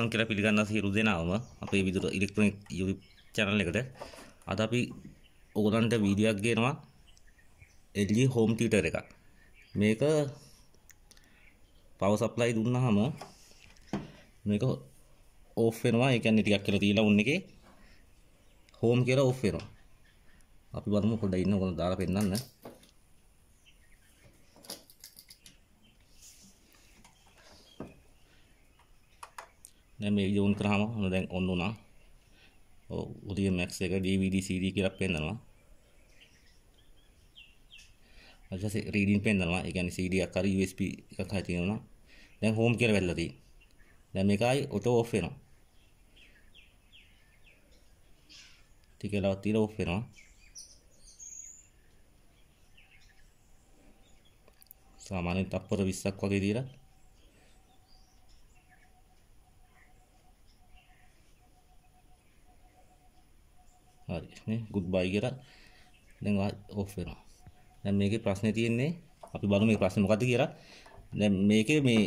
සුබන් කියලා පිළිගන්නා සියලු දෙනාම අපේ විදුර ඉලෙක්ට්‍රොනික YouTube channel එකට අද අපි ඕගලන්ට වීඩියෝ එකක් ගේනවා LG e home theater එකක්. මේක power supply දුන්නාම මේක off වෙනවා. ඒ කියන්නේ ටිකක් කියලා තියලා උන් එකේ home කියලා off වෙනවා. අපි බලමු පොඩ්ඩක් ඉන්න ඕගලන්ට දාලා පෙන්නන්න. දැන් මේක යොමු කරාම ඔන්න දැන් ඔන් වුණා. ඔව් උදිය මැක්ස් එක DVD CD කියලා පෙන්නනවා. අදහස රීඩින් පෙන්නනවා. ඒ කියන්නේ CD එකක් හරි USB එකක් හරි තියෙනවා. දැන් home කියලා වැදලා තියෙනවා. දැන් මේකයි ඔටෝ ඔෆ් වෙනවා. ටික වෙලාවක් තියලා ඔෆ් වෙනවා. සාමාන්‍යයෙන් තප්පර 20ක් වගේ දීලා ප්‍රශ්නේ ගුඩ් බයි කියලා දැන් ඔයා ඕෆ් වෙනවා. දැන් මේකේ ප්‍රශ්නේ තියෙන්නේ අපි බලමු මේ ප්‍රශ්නේ මොකද්ද කියලා. දැන් මේකේ මේ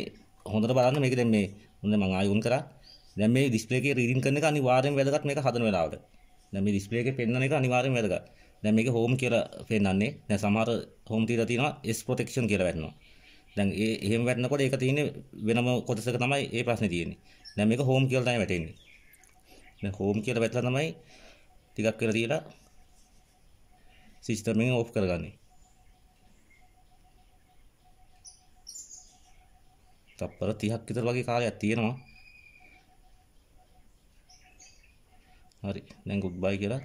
හොඳට බලන්න මේක දැන් මේ මොන්නේ මම ආයෝන් කරා. දැන් මේ ඩිස්ප්ලේ එකේ රීඩින් කරන එක අනිවාර්යෙන් වැදගත් මේක හදන වෙලාවට. දැන් මේ ඩිස්ප්ලේ එකේ පෙන්වන එක අනිවාර්යෙන් වැදගත්. දැන් මේක හෝම් කියලා පෙන්වන්නේ. දැන් සමහර හෝම් තියලා තියෙනවා S protection කියලා වැටෙනවා. දැන් ඒ එහෙම වැටෙනකොට ඒක තියෙන්නේ වෙනම කොටසක තමයි ඒ ප්‍රශ්නේ තියෙන්නේ. දැන් මේක හෝම් කියලා තමයි වැටෙන්නේ. දැන් හෝම් කියලා වැටලා තමයි ටිකක් කරලා තියලා සිස්ටම් එක ඔෆ් කරගන්න. තප්පර 30ක් විතර වගේ කාලයක් තියෙනවා. හරි දැන් ගුඩ් බයි කියලා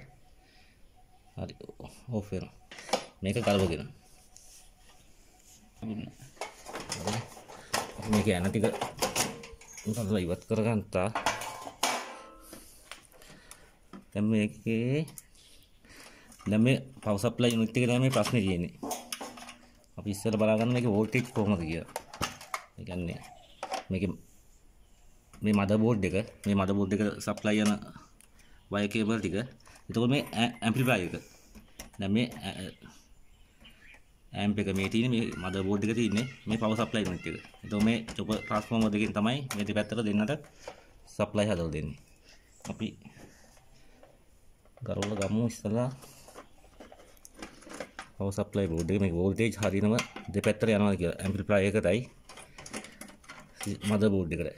හරි ඔෆ් වෙනවා. මේක කරවගෙන. මේක යන ටික ඉවත් කරගන්නා දැන් මේකේ දැන් මේ පවර් සප්ලයි යුනිට් එකේ තමයි මේ ප්‍රශ්නේ තියෙන්නේ. අපි ඉස්සර බලාගන්න මේකේ වෝල්ටේජ් කොහොමද කියලා. ඒ කියන්නේ මේකේ මේ මදර්බෝඩ් එක මේ මදර්බෝඩ් එක සප්ලයි යන වයර් කේබල් ටික. එතකොට මේ ඇම්ප්ලිෆයර් එක. දැන් මේ ඇම්ප් එක මේ තියෙන්නේ මේ මදර්බෝඩ් එක තියෙන්නේ මේ පවර් සප්ලයි යුනිට් එක. එතකොට මේ චොපර් ට්‍රාන්ස්ෆෝමර් දෙකෙන් තමයි මේ දෙපැත්තට දෙන්නට සප්ලයි හදලා දෙන්නේ. අපි ගරවල ගමු ඉස්සලා පවර් සප්ලයි බෝඩ් එක මේ වෝල්ටේජ් හරිනම දෙපැත්තට යනවා කියලා ඇම්ප්ලිෆයර් එකටයි මදර් බෝඩ් එකටයි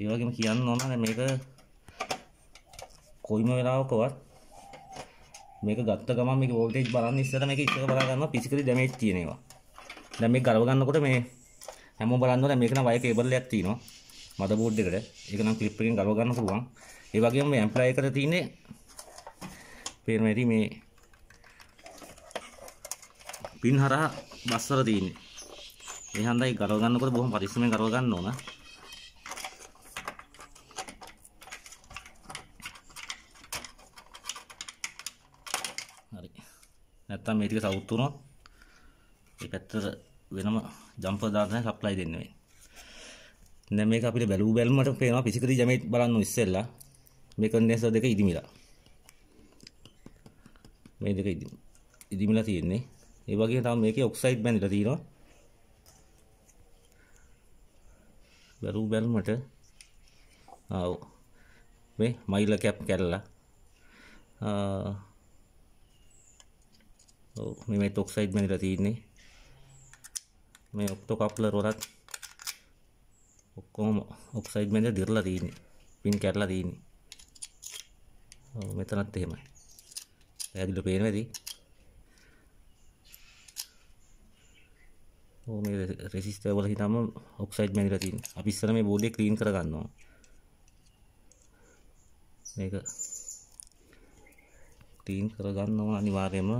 ඒ වගේම කියන්න ඕන මේක කොයිම වෙලාවකවත් මේක ගත්ත ගමන් මේක වෝල්ටේජ් බලන්න ඉස්සර මේක ඉස්සර බලා ගන්නවා ෆිසිකලි ඩැමේජ් තියෙනවා දැන් මේක ගලව ගන්නකොට මේ හැමෝම බලන්න ඕනේ මේක නම් වයර් කේබල් එකක් තියෙනවා මදබෝඩ් එකට. ඒක නම් ක්ලිප් එකෙන් ගලව ගන්න පුළුවන්. ඒ වගේම මේ ඇම්ප්ලයි එකට තියෙන්නේ පේන ඇති මේ පින් හරහා බස්සර තියෙන්නේ. මේ හන්දයි ගලව ගන්නකොට බොහොම පරිස්සමෙන් ගලව ගන්න ඕන. හරි. නැත්තම් මේ ටික සවුත් වුණොත් මේ පැත්තට වෙනම ජම්පර් දාලා තමයි සප්ලයි දෙන්න වෙන්නේ. දැන් මේක අපිට බැලූ බැලමට පේනවා ෆිසිකලි ජමේට් බලන්න ඉස්සෙල්ලා මේ කන්ඩෙන්සර් දෙක ඉදිමිලා. මේ දෙක ඉදිමිලා තියෙන්නේ. ඒ වගේම තමයි මේකේ ඔක්සයිඩ් බැඳිලා තියෙනවා. බැලූ බැලමට ආව මේ මයිල කැප් කැරලා ආ ඔව් මේ මේ ඔක්සයිඩ් බැඳිලා තියෙන්නේ. මේ ඔක්ටෝ කප්ලර් වලත් ඔක්කොම ඔක්සයිඩ් මැද දිරලා තියෙන්නේ. පින් කැඩලා තියෙන්නේ. ඔව් මෙතනත් එහෙමයි. පැහැදිලිව පේනවා ඉතින්. ඔව් මේ රෙසිස්ටර් වල හිටම ඔක්සයිඩ් මැදිලා තියෙන්නේ. අපි ඉස්සර මේ බෝඩිය ක්ලීන් කරගන්නවා. මේක ක්ලීන් කරගන්නවා අනිවාර්යයෙන්ම.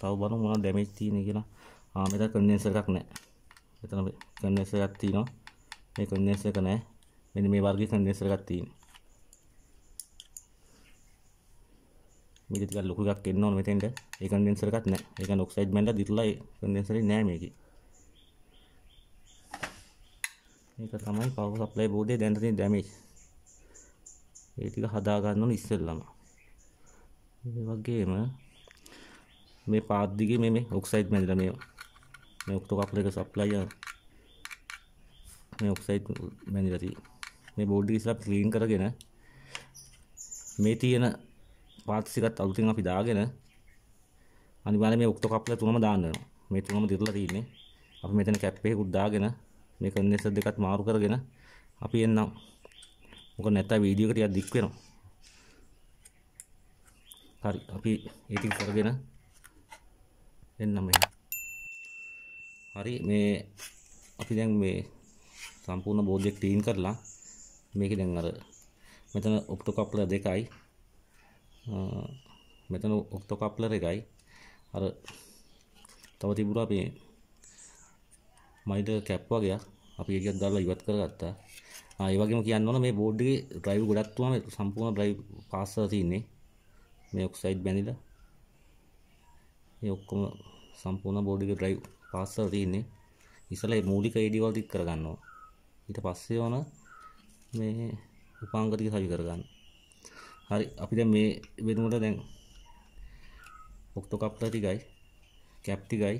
තව බලමු මොනවා ඩැමේජ් තියෙන්නේ කියලා. ආ මෙතන කන්ඩෙන්සර් එකක් නැහැ. මෙතන කන්ඩෙන්සර් එකක් තියෙනවා මේ කන්ඩෙන්සර් එක නෑ මෙන්න මේ වර්ගයේ කන්ඩෙන්සර් එකක් තියෙනවා මේක ටිකක් ලොකු එකක් එන්න ඕන මෙතෙන්ට ඒ කන්ඩෙන්සර් එකක් නෑ ඒ කියන්නේ ඔක්සයිඩ් බෑන්ඩ්ලා දිරලා ඒ කන්ඩෙන්සර් එක නෑ මේකේ මේක තමයි පවර් සප්ලයි බෝඩේ දැන් තියෙන ඩැමේජ් ඒ ටික හදා ගන්න ඕන ඉස්සෙල්ලම මේ වගේම මේ පාත් දිගේ මේ ඔක්සයිඩ් බෑන්ඩ්ලා මේවා මේ ඔක්ටෝකප් එක සප්ලයිර් මේ ඔක්සයිඩ් මැනිලා තියෙන්නේ මේ බෝඩ් එක ඉස්සලා ක්ලීන් කරගෙන මේ තියෙන පාර්ට්ස් එකත් අලුතින් අපි දාගෙන අනිවාර්යයෙන් මේ ඔක්ටෝකප්ලා තුනම දාන්න වෙනවා මේ තුනම දිරලා තියෙන්නේ අපි මෙතන කැප් එකකුත් දාගෙන මේ කන්ඩෙන්සර් දෙකත් මාරු කරගෙන අපි එන්නම් මොකද නැත්නම් වීඩියෝ එක ටිකක් දික් වෙනවා හරි අපි ඒක කරගෙන එන්න මෙහෙම හරි මේ අපි දැන් මේ සම්පූර්ණ බෝඩ් එක ක්ලීන් කරලා මේක දැන් අර මෙතන ඔප්ටෝ කප්ලර් දෙකයි මෙතන ඔප්ටෝ කප්ලර් එකයි අර තව තිබුණා මේ මයිද කැප් වගේක් අපි ඒකත් දාලා ඉවත් කරගත්තා ආ ඒ වගේම කියන්න ඕන මේ බෝඩ් එකේ ඩ්‍රයිව් ගොඩක් තුනම සම්පූර්ණ ඩ්‍රයිව් පාස් කරලා තින්නේ මේ ඔක්සයිඩ් බැඳිලා මේ ඔක්කොම සම්පූර්ණ බෝඩ් එකේ ඩ්‍රයිව් පාස්සල් තියන්නේ ඉසල මූලික ඒඩිවල් තික් කරගන්නවා ඊට පස්සේ ඕන මේ උපාංගතික සවි කරගන්න හරි අපිට මේ වෙනුවට දැන් ඔක්තෝ කප්ල තිකයි කැප්තිකයි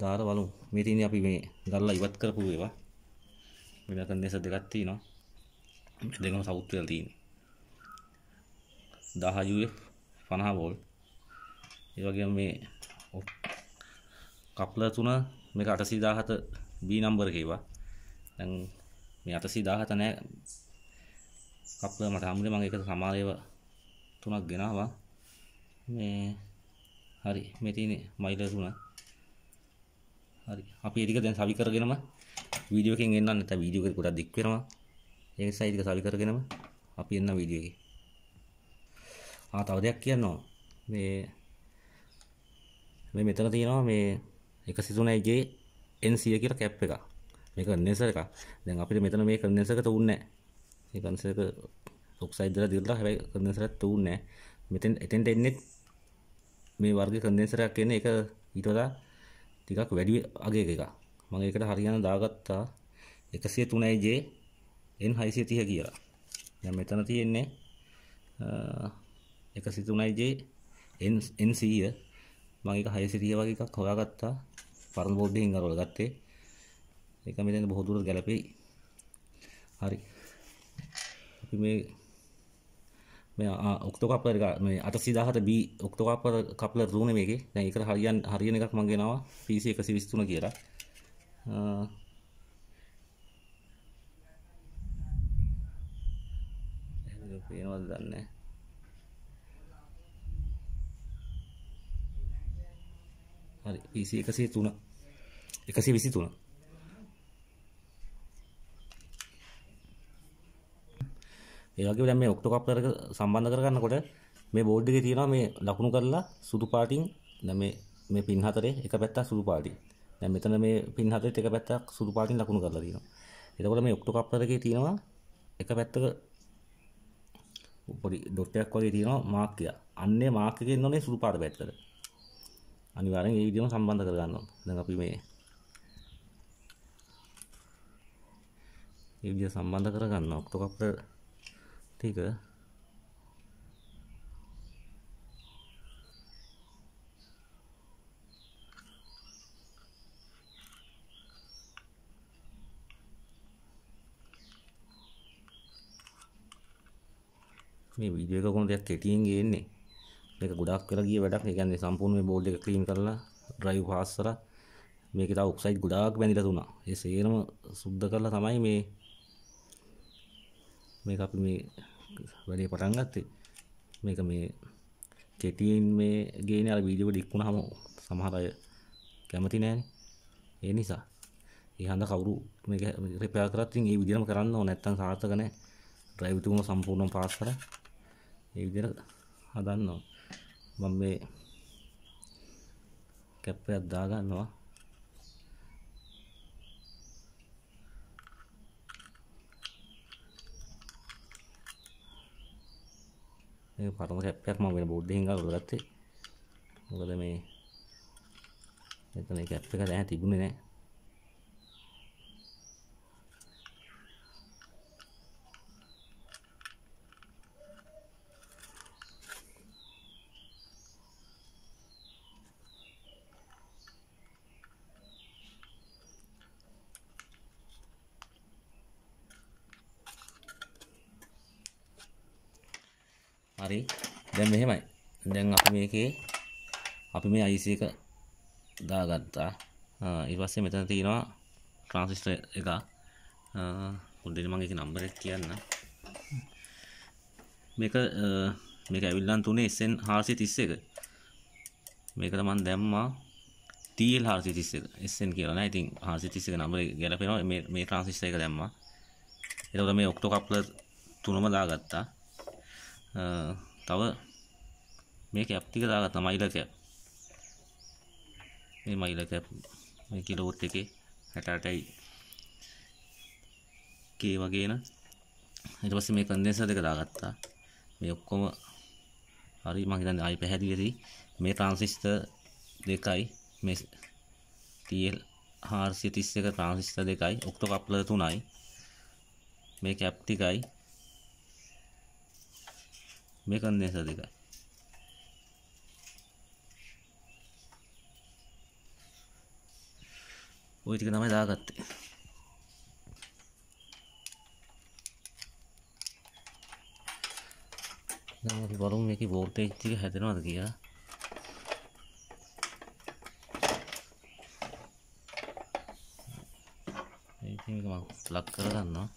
දාර වලු මේ තියන්නේ අපි මේ ගල්ලා ඉවත් කරපු ඒවා මෙයා කන්දේස දෙකක් තියෙනවා මේ දෙකම සවුත් වෙලා තියෙන්නේ 10 UF 50 වෝල්ට් ඒ වගේම මේ කප්ල තුන මේක 817 B නම්බර් එකේවා දැන් මේ 817 නෑ කප්ල මට හම්බුනේ මම ඒක සමාන ඒවා තුනක් ගෙනාවා මේ හරි මේ තියෙන්නේ මයිලර් තුන හරි අපි ඒක දැන් සවි කරගෙනම වීඩියෝ එකෙන් එන්නන්න නැත්නම් වීඩියෝ එක පොඩක් දික් වෙනවා ඒ නිසා ඒක සවි කරගෙනම අපි එන්න වීඩියෝ එකේ ආ තව දෙයක් කියනවා මේ මේ මෙතන තියෙනවා මේ එක සිදුනයිගේ එන්සිය කියලා කැප් එක මේක කන්ඩෙන්සර් එක දැන් අපිට මෙතන මේ කන්ඩෙන්සර් එක තුන්නේ නැහැ මේ කන්ඩෙන්සර් එක ඔක්සයිඩ් දාලා දිරලා හැබැයි කන්ඩෙන්සර් එක තුන්නේ නැහැ මෙතෙන් එතෙන්ට එන්නේ මේ වර්ගයේ කන්ඩෙන්සර් එකක් එන්නේ ඒක ඊට වඩා ටිකක් වැඩි අගයක එක මම ඒකට හරියන දාගත්තා 103j n630 කියලා දැන් මෙතන තියෙන්නේ 103j n n100 මම ඒක 630 වගේ එකක් හොයාගත්තා පරණ බෝඩ්ඩකින් අරවල ගත්තේ ඒක මෙතන බොහෝ දුරට ගැලපෙයි හරි අපි මේ මේ ඔක්තෝ කප්ලර් එක මේ 817B ඔක්තෝ කප්ලර් කප්ලර් රූනේ මේකේ දැන් ඒකට හරියන් හරියන එකක් මම ගෙනවා PC 123 කියලා එහෙනම් පේනවද දන්නේ නැහැ හරි PC 103 එකසේ විසි තුන ඒගේ දැම ඔක්ටෝකප්ටරක සම්බන්ධ කරගන්නකොට මේ බෝඩ්ඩික තියෙන මේ ලකුණු කරලා සුදු පාටිං නැම මේ පින් හතරේ එක පැත්තා සුදු පාටි දැන් මෙතන මේ පින් හතරේ එක පැත්තක් සුදු පාටින් ලකුණු කරලා තියෙනවා එතකොට මේ ඔක්ටෝකප්ටර් එකේ තියෙනවා එක පැත්තක පොඩි ඩොට් එකක් වගේ තියෙනවා මාක් එක අන්නේ මාක් එකේ ඉන්නෝනේ සුදු පාට පැත්තට අනිවාර්යෙන් ඒ විදිහම සම්බන්ධ කරගන්න ඕන දැන් අපි මේ ඒ විදිහ සම්බන්ධ කරගන්න ඔක්ටෝකප්ටර් ටික මේ වීඩියෝ එක කොහොමද කෙටියෙන් ගේන්නේ මේක ගොඩක් කරලා ගිය වැඩක් ඒ කියන්නේ සම්පූර්ණ මේ බෝඩ් එක ක්ලීන් කරලා ඩ්‍රයිව් පාස් කරලා මේක තව ඔක්සයිඩ් ගොඩාක් බැඳිලා තුනා ඒ සේරම සුද්ධ කරලා තමයි මේ මේක අපි මේ වැඩේ පටන් ගත්තේ මේක මේ කෙටියෙන් මේ ගේන අර වීඩියෝ එක ඉක්ුණාම සමහර අය කැමති නැහැනේ ඒ නිසා ඒ හඳ කවුරු මේක රිපෙයාර් කරත් ඉතින් ඒ විදිහම කරන්න ඕන නැත්තම් සාර්ථක නැහැ ඩ්‍රයිව් තුන සම්පූර්ණයෙන් පාස් කරා ඒ විදිහට හදන්න ඕන මම මේ කැප් එකක් දාගන්නවා මේ පරම කැප්පයක් මම වෙන බෝඩ් එකකින් අරගෙන ගත්තේ. මොකද මේ මෙතන කැප් එක දැන් තිබුණේ නැහැ. හරි දැන් මෙහෙමයි දැන් අපි මේකේ අපි මේ IC එක දාගත්තා ඊට පස්සේ මෙතන තියෙනවා ට්‍රාන්සිස්ටර් එක පොඩ්ඩක් මම ඒක නම්බර් එක කියන්න මේක මේක ඇවිල්ලා තුනේ SN 431 මේකට මම දැම්මා TL 431 SN කියලා නෑ ඉතින් 431 නම්බරේ ගැලපෙනවා මේ මේ ට්‍රාන්සිස්ටර් එක දැම්මා එතකොට මේ ඔක්ටෝ කප්ලර් තුනම දාගත්තා තව මේ කැප් ටික දාගත්තා මයිල කැප් මේ මයිල කැප් මේ කිලෝට් එකේ 68යි කේ වගේ න ඊට පස්සේ මේ කන්ඩෙන්සර් එක දාගත්තා මේ ඔක්කොම හරි මම හිතන්නේ ආයි පැහැදිලි මේ ට්‍රාන්සිස්ටර් දෙකයි මේ TL 431 ට්‍රාන්සිස්ටර් දෙකයි ඔක්ටෝ කප්ලර් තුනයි මේ කැප් ටිකයි මේ කන්දෙන්සර් දෙකයි ওই ටික තමයි දාගත්තේ දැන් අපි බලමු මේකේ වෝල්ටේජ් ටික හැදෙනවද කියලා ඉතින් මේක මම ප්ලග් කරගන්නවා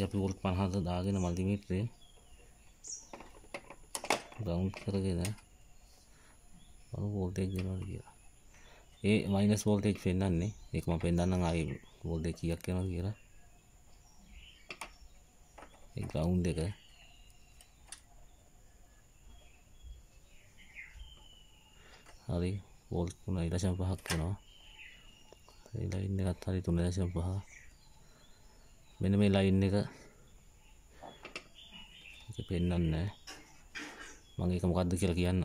එක අපි වොල්ට් 50ද දාගෙන මල්ටිමීටරේ ග්‍රවුන්ඩ් කරගෙන බලමු වෝල්ටේජ් එනවද කියලා. ඒ මයිනස් වෝල්ටේජ් පෙන්වන්නේ. ඒක මම පෙන්වන්නම් ආයේ වෝල්ටේජ් කීයක් එනවද කියලා. ඒ ග්‍රවුන්ඩ් එක හරි වෝල්ට් 3.5ක් වෙනවා. ඒ ලයින් එකත් හරි 3.5 මෙන්න මේ ලයින් එක ඒක පෙන්වන්නේ මම ඒක මොකද්ද කියලා කියන්න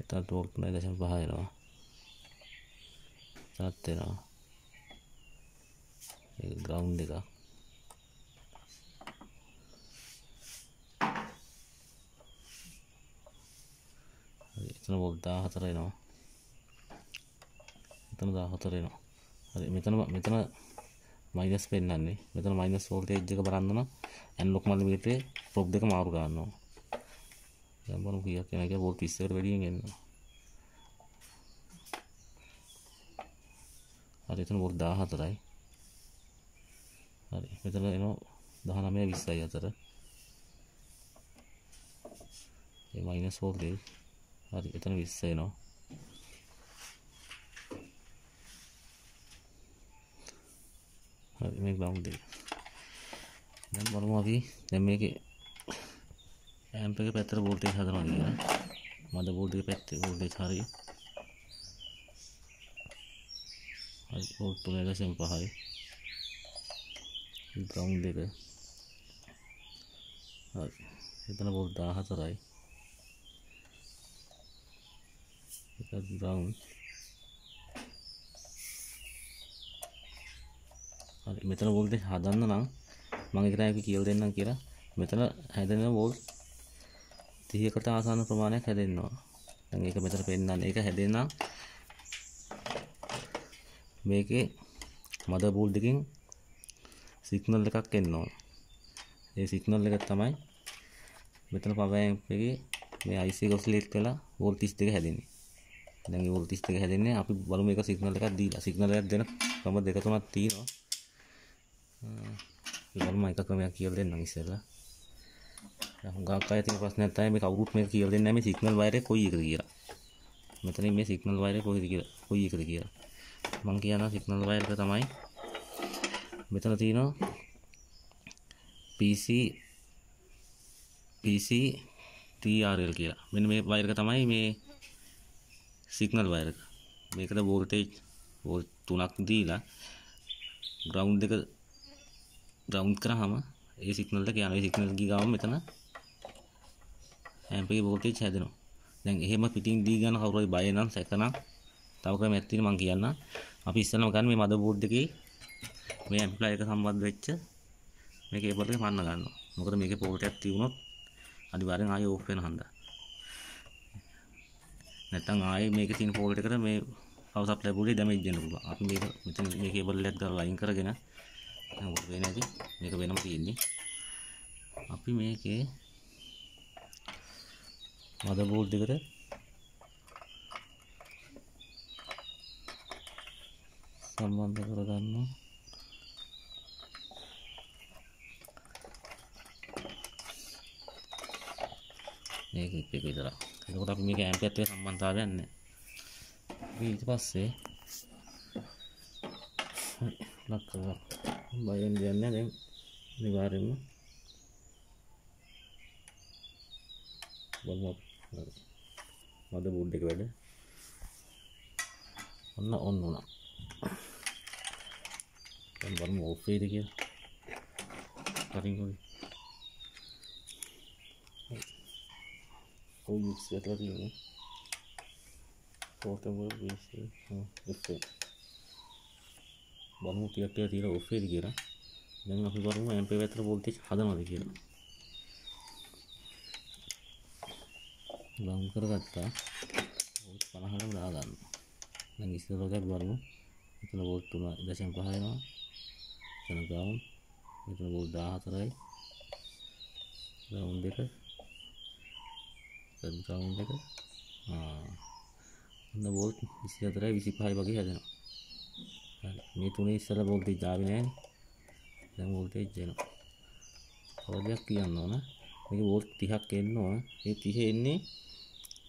එතත් වෝල්ට් 9.5 එනවා සත් එනවා ඒක ග්‍රවුන්ඩ් එකක් එතන බොල් 14 එනවා. එතන 14 එනවා. හරි මෙතන මෙතන මයිනස් පෙන්වන්නේ. මෙතන මයිනස් වෝල්ටේජ් එක බලන්න නම් ඇනලොග් මල්ටිප්ලිකේටරේ ප්‍රොබ් දෙක මාරු ගන්නවා. දැන් බලමු කීයක් එනවා කියලා වෝල්ට් 20කට වැඩියෙන් එනවා. හරි එතන වෝල්ට් 14යි. හරි මෙතන එනවා 19 20යි අතර. ඒ මයිනස් වෝල්ටේජ් හරි එතන 20 එනවා හරි මේ බවුන්ඩ් එක දැන් බලමු අපි දැන් මේකේ ඇම්ප් එක පැත්තට වෝල්ටේජ් හදනවා කියලා මද බෝඩ් එක පැත්තේ වෝල්ටේජ් හරිය හරි වෝල්ට් 3.5යි ග්‍රවුන්ඩ් එක හරි එතන වෝල්ට් 14යි এটা ব্রাউন හරි මෙතන බෝල්ද හදන්න නම් මගේ කරයක කියල් දෙන්නම් කියලා මෙතන හැදෙන බෝල් තියකට ආසාන ප්‍රමාණයක් හැදෙන්වා ඒක මෙතර පෙන්න්න ඒක හැදෙන මේකේ මද බූල් දෙකින් සික්නල් එකක් එන්නවා ඒ සික්නල් එක තමයි මෙතන පවයගේ මේ අයිසි ගොස්ලෙත් කලා බෝල් තිස් දෙක හැදන්නේ දැන් ඒක 32 හැදෙන්නේ අපි බලමු මේක සිග්නල් එකක් දීලා සිග්නල් එකක් දෙන ක්‍රම දෙක තුනක් තියෙනවා බලමු එක ක්‍රමයක් කියලා දෙන්නම් ඉස්සෙල්ලා හුඟක් අය තියෙන ප්‍රශ්නයක් තමයි මේ කවුරුත් මේක කියලා දෙන්නේ නැහැ මේ සිග්නල් වයරේ කොයි එකද කියලා මෙතන මේ සිග්නල් වයරේ කොයිද කියලා කොයි එකද කියලා මම කියනවා සිග්නල් වයර් එක තමයි මෙතන තියෙනවා PC PC TRL කියලා මෙන්න මේ වයර් එක තමයි මේ සිගනල් වයරක මේකට වෝල්ටේජ් තුනක් දීලා ග්‍රවන්් එක ග්‍රවන්් කරහම ඒ සිගනල්ට යන සිගනල් ගාව මෙතන ඇම්පේ බෝටේ හැදනවා දැන් එහෙම පිටින් දී ගන්න කවුරුයි බය නම් සැකනම් තව ක්‍රමයක් තියෙනවා මම කියන්න අපි ඉස්සෙල්ලම ගන්න මේ මද බෝඩ් එකේ මේ ඇම්ප්ලයි එක සම්බන්ධ වෙච්ච මේ කේබල් එක පන්න ගන්නවා මොකද මේකේ පෝටයක් තියුණොත් අනිවාර්යෙන් ආයෙ ඕෆ් වෙන හන්ද නැත්තම් ආයේ මේක තියෙන පෝකට් එකට මේ පවර් සප්ලයි පොඩි ඩැමේජ් වෙන්න පුළුවන්. අපි මේක මෙතන මේ කේබල් එකක් දාලා ලයින් කරගෙන දැන් ඔබට පේන ඇති මේක වෙනම තියෙන්නේ. අපි මේකේ මදබෝඩ් එකට සම්බන්ධ කරගන්නවා මේ ක්ලිප් එක විතරක්. එතකොට අපි මේක ඇම්ප් එකත් එක්ක සම්බන්ධතාවයක් නැහැ. ඊට පස්සේ ලක් කරලා බයෙන් දෙන්නේ දැන් අනිවාර්යෙන්ම වම් අප් මද බෝඩ් එක වැඩ ඔන්න ඔන්න උනා දැන් බලමු ඔෆ් වෙයිද කියලා කරින් හොයි full mix කරලා තියෙන්නේ. ෆෝටෝ වල බීසි ඉෆෙක්. බලමු ටිකක් ටිකක් තියලා ඔෆ් වෙයිද කියලා. දැන් අපි බලමු ඇම්පේ පැත්තට වෝල්ටේජ් හදනවද කියලා. ලම් කරගත්තා. වෝල්ට් 50කටම දාගන්න. දැන් ඉස්සර වගේ බලමු. මෙතන වෝල්ට් 3.5 එනවා. එතන ග්‍රවුන්ඩ්. මෙතන වෝල්ට් 14යි. ග්‍රවුන්ඩ් එක සබ්කවුන්් එක ඔන්න බෝල්ට් විසි අතරයි විසි පහයි වගේ හැදෙනවා මේ තුනේ ඉස්සල බෝල්ට ජාවිනෑන් දැ බෝල්ටේ ජන පවදයක් කියන්න ඕන මේ බෝල්ට් තිහක් එන්නවා ඒ තිහ එන්නේ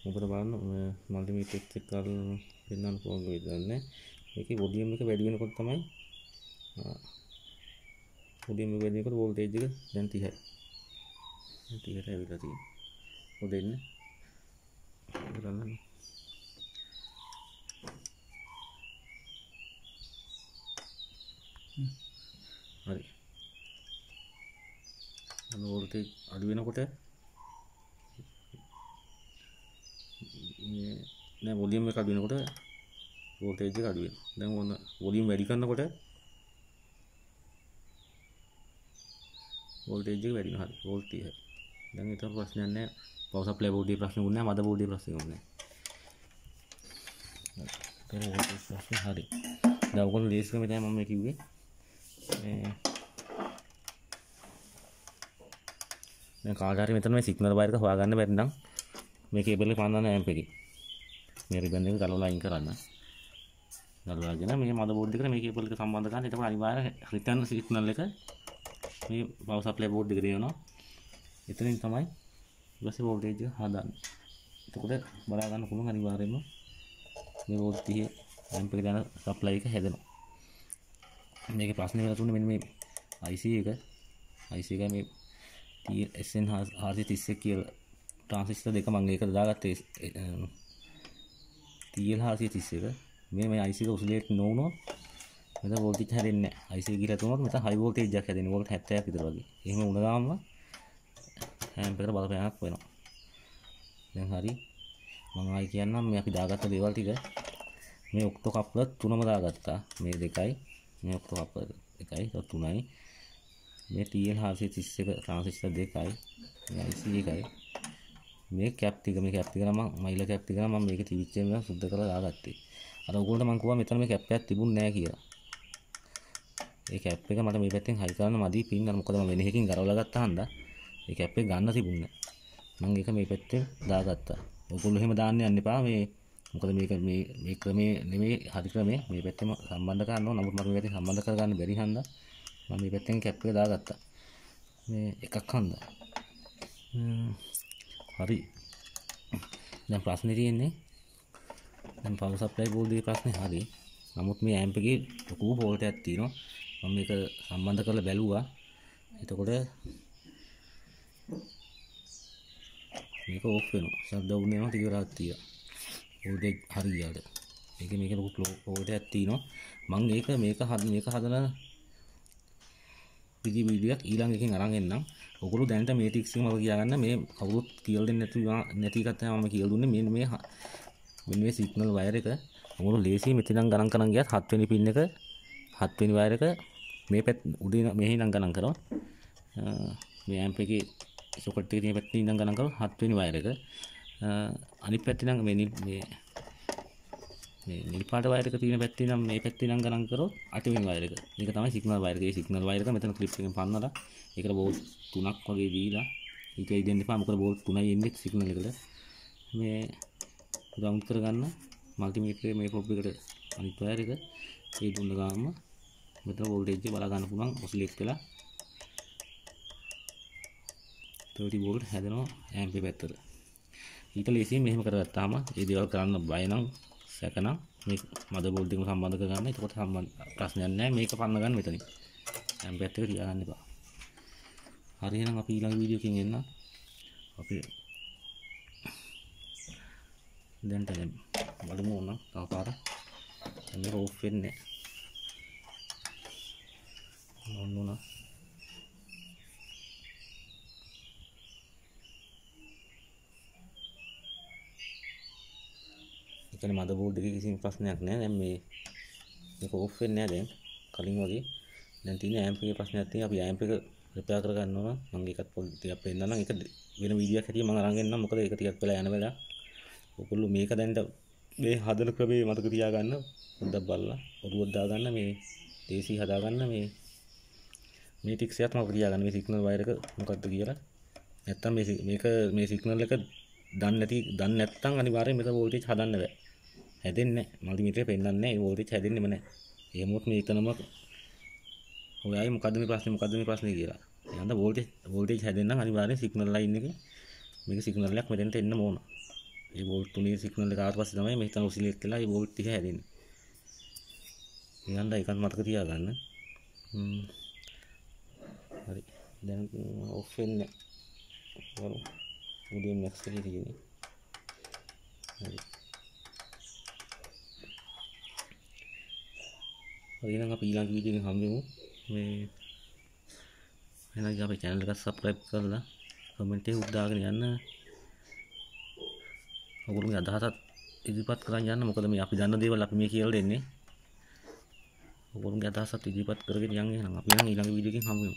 ඔබට බලන්න මල්ටිමිටෙක් කල් පෙන්න්න පෝග විදන්න එක බොඩියම් එක වැඩිගෙන කොට තමයි පොඩියම වැඩිකට බෝල්ටේජක දැන් තිහයි තිහට ඇවිලතිී ඔදන්න කරන්න හරි අන්න වෝල්ටේජ් අඩු වෙනකොට මේ දැන් වොලියම් එක අඩු වෙනකොට වෝල්ටේජ් එක අඩු වෙනවා දැන් ඔන්න වොලියම් වැඩි කරනකොට වෝල්ටේජ් එක වැඩි වෙනවා හරි වෝල්ටේජ් දැන් ඊට ප්‍රශ්නයක් නැහැ පවසප්ලේ බෝඩි ප්‍රශ්නකුත් නැහැ මද බෝඩි ප්‍රශ්නකුත් නැහැ ප්‍රශ්න හරි දැන් ඔයගොල්ලෝ ලේසි කරගෙන තමයි මම කිව්වේ දැන් කාට හරි මෙතන මේ සිග්නල් වයර් එක හොයාගන්න බැරි නම් මේ කේබල් එක පන්නන්න ඇම්ප් එකේ මේ රිබන් එක ගලවලා අයින් කරන්න ගලවලාගෙන මේ මද බෝඩ් එකට මේ කේබල් එක සම්බන්ධ කරන්න එතකොට අනිවාර්යයෙන් රිටර්න් සිග්නල් එක මේ පවර් සප්ලයි බෝඩ් එකට දෙනවා එතනින් තමයි ඊපස්සේ වෝල්ටේජ් එක හදන්න. එතකොට බලා ගන්න පුළුවන් අනිවාර්යයෙන්ම මේ වෝල්ට් 30 ඇම්ප් එක යන සප්ලයි එක හැදෙනවා. මේකේ ප්‍රශ්නේ වෙලා තුනේ මෙන්න මේ IC එක IC එක මේ SN 431 කියලා ට්‍රාන්සිස්ටර් දෙක මම ඒකට දාගත්තේ TL 431 මේ මේ IC එක ඔසිලේට් නොවුනොත් මෙතන වෝල්ටේජ් හැදෙන්නේ නැහැ. IC ගිහලා තුනොත් මෙතන හයි වෝල්ටේජ් එකක් හැදෙන්නේ. වෝල්ට් 70ක් විතර වගේ. එහෙම වුණාම හෑම්ප එකට බලපෑමක් වෙනවා දැන් හරි මම ආයි කියන්නම් මේ අපි දාගත්ත දේවල් ටික මේ ඔක්තෝ කප්ලර් තුනම දාගත්තා මේ දෙකයි මේ ඔක්තෝ කප්ලර් එකයි ඔය තුනයි මේ TL 431 ට්‍රාන්සිස්ටර් දෙකයි මේ IC එකයි මේ කැප් ටික මේ කැප් ටික නම් මයිල කැප් ටික නම් මම මේක ටිවිච් එකෙන් සුද්ධ කරලා දාගත්තේ. අර උගලට මම කිව්වා මෙතන මේ කැප් එකක් තිබුණ නැහැ කියලා. ඒ කැප් එක මට මේ පැත්තෙන් හයි කරන්න මදි පින් අර මොකද මම වෙන එකකින් ගරවලා ගත්තා හන්දා ඒක අපේ ගන්න තිබුණ මම ඒක මේ පැත්තෙන් දාගත්තා. ඔයගොල්ලෝ එහෙම දාන්න යන්න එපා මේ මොකද මේක මේ මේ ක්‍රමේ නෙමෙයි හරි ක්‍රමේ මේ පැත්තෙම සම්බන්ධ කරනවා. නමුත් මට මේ පැත්තෙන් සම්බන්ධ කරගන්න බැරි හන්ද මම මේ පැත්තෙන් කැප් එක දාගත්තා. මේ එකක් හන්ද. හරි. දැන් ප්‍රශ්නේ තියෙන්නේ දැන් පවර් සප්ලයි බෝඩ්ගේ ප්‍රශ්නේ හරි. නමුත් මේ ඇම්ප් එකේ ලොකු වෝල්ටයක් තියෙනවා. මම මේක සම්බන්ධ කරලා බැලුවා. එතකොට මේක ඕෆ් වෙනවා ශබ්ද වුණේම තිවරක් තියෙනවා ඕඩේ හරියට ඒක මේක ලොකු ෆ්ලෝ ඕඩයක් තියෙනවා මම ඒක මේක මේක හදන පිදි වීඩියක් ඊළඟ එකෙන් අරන් එන්නම්. ඔගොල්ලෝ දැනට මේ ටික්ස් එක මම කියාගන්න මේ කවුරුත් කියලා දෙන්නේ නැති නැති එකක් තමයි මම කියලා දුන්නේ. මේ මේ මෙන්න මේ සිග්නල් වයර් එක ඔගොල්ලෝ ලේසියෙන් මෙතනින් ගණන් කරන් ගියත් 7 වෙනි පින් එක 7 වෙනි වයර් එක මේ පැත් උඩින් මෙහි නම් ගණන් කරනවා. මේ ඇම්ප් එකේ සොකට් එක තියෙන පැත්තේ ඉඳන් ගණන් කරොත් හත්වෙනි වයර් එක අනිත් පැත්තේ නම් මේ මේ මේ නිල් පාට වයර් එක තියෙන පැත්තේ නම් මේ පැත්තේ නම් ගණන් කරොත් අටවෙනි වයර් එක. මේක තමයි සිග්නල් වයර් එක. මේ සිග්නල් වයර් එක මෙතන ක්ලිප් එකෙන් පන්නලා ඒකට බෝල් තුනක් වගේ දීලා ඒකයි දෙන්න එපා. මොකද බෝල් තුනයි එන්නේ සිග්නල් එකට. මේ රවුන්ඩ් කරගන්න මල්ටිමීටරේ මේ ප්‍රොබ් එකට අනිත් වයර් එක ඒ දුන්න ගාම මෙතන වෝල්ටේජ් එක බලා ගන්න පුළුවන් ඔසිලේට් වෙලා 30 වෝල්ට් හැදෙනවා ඇම්පේ පැත්තට. ඊට ලේසියෙන් මෙහෙම කරගත්තාම මේ දේවල් කරන්න බය නම් සැකනම් මේ මදබෝඩ් එකම සම්බන්ධ කරගන්න. එතකොට සම්බන්ධ ප්‍රශ්නයක් නැහැ. මේක පන්න ගන්න මෙතනින්. ඇම්පේ පැත්තට තියාගන්න එපා. හරි එහෙනම් අපි ඊළඟ වීඩියෝ එකකින් එන්න. අපි දැන් තැන බලමු ඕන තව පාර. දැන් මේක ඕෆ් වෙන්නේ. ඕන ඕන එතන මදබෝඩ් එකේ කිසිම ප්‍රශ්නයක් නැහැ. දැන් මේ මේක ඕෆ් වෙන්නේ නැහැ දැන් කලින් වගේ. දැන් තියෙන ඇම්ප් එකේ ප්‍රශ්නයක් තියෙනවා. අපි ඇම්ප් එක රිපෙයාර් කරගන්න ඕන. මම ඒකත් පොඩි ටිකක් පෙන්නන්නම්. ඒක වෙන වීඩියෝක් හැටියට මම අරන් එන්නම්. මොකද ඒක ටිකක් වෙලා යන වෙලාව. ඔයගොල්ලෝ මේක දැන් මේ හදන ක්‍රමේ මතක තියාගන්න. පොඩ්ඩක් බලලා ඔරුවක් දාගන්න මේ දේශී හදාගන්න මේ මේ ටික්ස් එකත් මම තියාගන්න මේ සිග්නල් වයර් එක මොකද්ද කියලා. නැත්තම් මේ මේක මේ සිග්නල් එක දන්නේ නැති දන්නේ නැත්තම් අනිවාර්යයෙන් මෙතන වෝල්ටේජ් හදන්න බෑ. හැදෙන්නේ මල්ටිමීටරේ පෙන්වන්නේ ඒ වෝල්ටේජ් හැදෙන්නෙම නැහැ එහෙමොත් මේ එතනම ඔයයි මොකද්ද මේ ප්‍රශ්නේ මොකද්ද මේ ප්‍රශ්නේ කියලා එහෙනම් වෝල්ටේජ් වෝල්ටේජ් හැදෙන්නම් අනිවාර්යෙන් සිග්නල් ලයින් එක මේක සිග්නල් එකක් මෙතෙන්ට එන්න ඕන ඒ වෝල්ට් තුනේ සිග්නල් එක ආවට පස්සේ තමයි මේ එතන ඔසිලේට් වෙලා ඒ වෝල්ට් ටික හැදෙන්නේ එහෙනම් ඒකත් මතක තියාගන්න හරි දැන් ඔෆ් වෙන්නේ උදේ නෙක්ස්ට් එකේ තියෙන්නේ හරි හරිනම් අපි ඊළඟ වීඩියෝ එකෙන් හම්බෙමු මේ එහෙනම් අපේ channel එකට subscribe කරලා comment එකක් දාගෙන යන්න ඔයගොල්ලෝගේ අදහසත් ඉදිරිපත් කරන් යන්න මොකද මේ අපි දන්න දේවල් අපි මේ කියලා දෙන්නේ ඔයගොල්ලෝගේ අදහසත් ඉදිරිපත් කරගෙන යන්න එහෙනම් අපි ඊළඟ වීඩියෝ එකෙන් හම්බෙමු